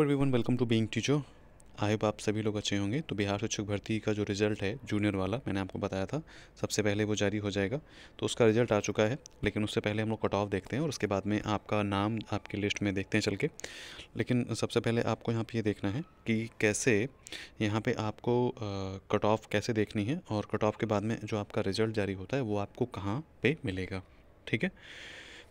one welcome to Being Teacher आई आप सभी लोग अच्छे होंगे तो बिहार शिक्षक भर्ती का जो रिज़ल्ट है जूनियर वाला मैंने आपको बताया था सबसे पहले वो जारी हो जाएगा तो उसका रिज़ल्ट आ चुका है लेकिन उससे पहले हम लोग कट ऑफ देखते हैं और उसके बाद में आपका नाम आपकी लिस्ट में देखते हैं चल के लेकिन सबसे पहले आपको यहाँ पर ये देखना है कि कैसे यहाँ पर आपको कट ऑफ कैसे देखनी है और कट ऑफ के बाद में जो आपका रिज़ल्ट जारी होता है वो आपको कहाँ पर मिलेगा ठीक है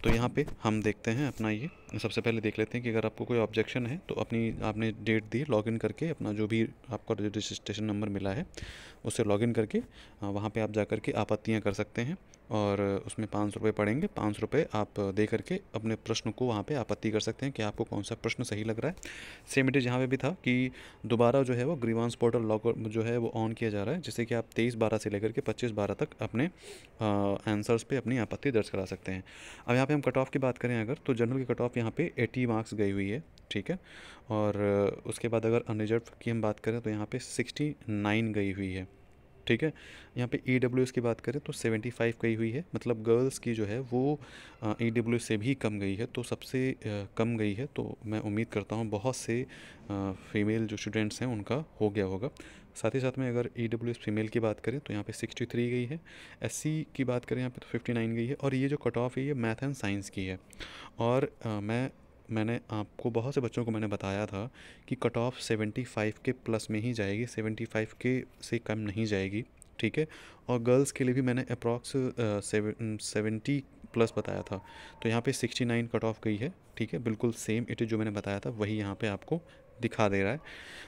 तो यहाँ पे हम देखते हैं अपना ये सबसे पहले देख लेते हैं कि अगर आपको कोई ऑब्जेक्शन है तो अपनी आपने डेट दी लॉगिन करके अपना जो भी आपका रजिस्ट्रेशन नंबर मिला है उससे लॉगिन करके वहाँ पे आप जा करके आपत्तियाँ कर सकते हैं और उसमें पाँच सौ रुपये पड़ेंगे पाँच सौ रुपये आप दे करके अपने प्रश्न को वहाँ पे आपत्ति कर सकते हैं कि आपको कौन सा प्रश्न सही लग रहा है सेम इट इज यहाँ पे भी था कि दोबारा जो है वो ग्रीवांस पोर्टल लॉक जो है वो ऑन किया जा रहा है जिससे कि आप तेईस बारह से लेकर के पच्चीस बारह तक अपने आंसर्स पर अपनी आपत्ति दर्ज करा सकते हैं अब यहाँ पर हम कट ऑफ की बात करें अगर तो जनरल की कट ऑफ यहाँ पर एटी मार्क्स गई हुई है ठीक है और उसके बाद अगर अनरिजर्व की हम बात करें तो यहाँ पर सिक्सटी नाइन गई हुई है ठीक है यहाँ पे ई की बात करें तो 75 गई हुई है मतलब गर्ल्स की जो है वो ई से भी कम गई है तो सबसे कम गई है तो मैं उम्मीद करता हूँ बहुत से फीमेल जो स्टूडेंट्स हैं उनका हो गया होगा साथ ही साथ में अगर ई डब्ल्यू एस फीमेल की बात करें तो यहाँ पे 63 गई है एस की बात करें यहाँ पे तो 59 गई है और ये जो कट ऑफ है ये मैथ एंड साइंस की है और आ, मैं मैंने आपको बहुत से बच्चों को मैंने बताया था कि कट ऑफ सेवेंटी फाइव के प्लस में ही जाएगी सेवेंटी फाइव के से कम नहीं जाएगी ठीक है और गर्ल्स के लिए भी मैंने अप्रॉक्स सेवेंटी प्लस बताया था तो यहाँ पे सिक्सटी नाइन कट ऑफ गई है ठीक है बिल्कुल सेम इट जो मैंने बताया था वही यहाँ पे आपको दिखा दे रहा है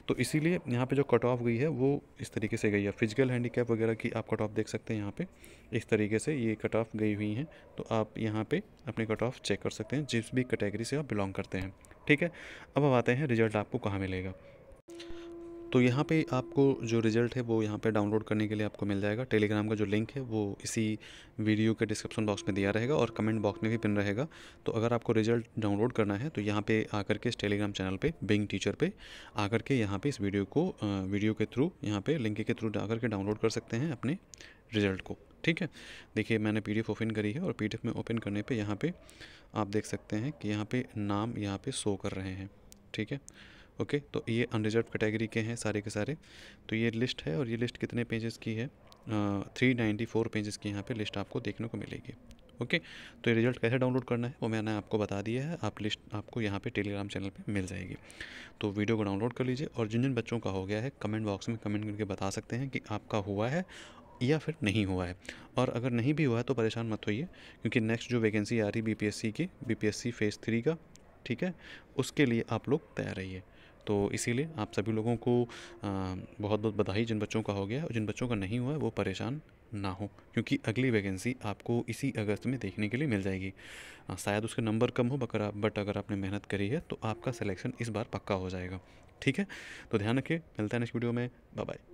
तो इसीलिए यहाँ पे जो कट ऑफ गई है वो इस तरीके से गई है फिजिकल हैंडीकैप वगैरह की आप कट ऑफ देख सकते हैं यहाँ पे इस तरीके से ये कट ऑफ गई हुई हैं तो आप यहाँ पे अपने कट ऑफ चेक कर सकते हैं जिस भी कैटेगरी से आप बिलोंग करते हैं ठीक है अब हम आते हैं रिजल्ट आपको कहाँ मिलेगा तो यहाँ पे आपको जो रिज़ल्ट है वो यहाँ पे डाउनलोड करने के लिए आपको मिल जाएगा टेलीग्राम का जो लिंक है वो इसी वीडियो के डिस्क्रिप्शन बॉक्स में दिया रहेगा और कमेंट बॉक्स में भी पिन रहेगा तो अगर आपको रिज़ल्ट डाउनलोड करना है तो यहाँ पे आकर के इस टेलीग्राम चैनल पे बिंग टीचर पे आकर के यहाँ पे इस वीडियो को वीडियो के थ्रू यहाँ पर लिंक के थ्रू आकर के डाउनलोड कर सकते हैं अपने रिज़ल्ट को ठीक है देखिए मैंने पी ओपन करी है और पी में ओपन करने पर यहाँ पर आप देख सकते हैं कि यहाँ पर नाम यहाँ पर शो कर रहे हैं ठीक है ओके तो ये अनरिजर्व कैटेगरी के हैं सारे के सारे तो ये लिस्ट है और ये लिस्ट कितने पेजेस की है थ्री नाइन्टी फोर पेजेस की यहाँ पे लिस्ट आपको देखने को मिलेगी ओके तो ये रिजल्ट कैसे डाउनलोड करना है वो मैंने आपको बता दिया है आप लिस्ट आपको यहाँ पे टेलीग्राम चैनल पे मिल जाएगी तो वीडियो को डाउनलोड कर लीजिए और जिन जिन बच्चों का हो गया है कमेंट बॉक्स में कमेंट करके बता सकते हैं कि आपका हुआ है या फिर नहीं हुआ है और अगर नहीं भी हुआ है तो परेशान मत होइए क्योंकि नेक्स्ट जो वैकेंसी आ रही बी की बी फेज़ थ्री का ठीक है उसके लिए आप लोग तैयार रहिए तो इसीलिए आप सभी लोगों को बहुत बहुत बधाई जिन बच्चों का हो गया और जिन बच्चों का नहीं हुआ है वो परेशान ना हो क्योंकि अगली वैकेंसी आपको इसी अगस्त में देखने के लिए मिल जाएगी शायद उसका नंबर कम हो बकर बट अगर आपने मेहनत करी है तो आपका सिलेक्शन इस बार पक्का हो जाएगा ठीक है तो ध्यान रखिए मिलता है नेक्स्ट वीडियो में बाय बाय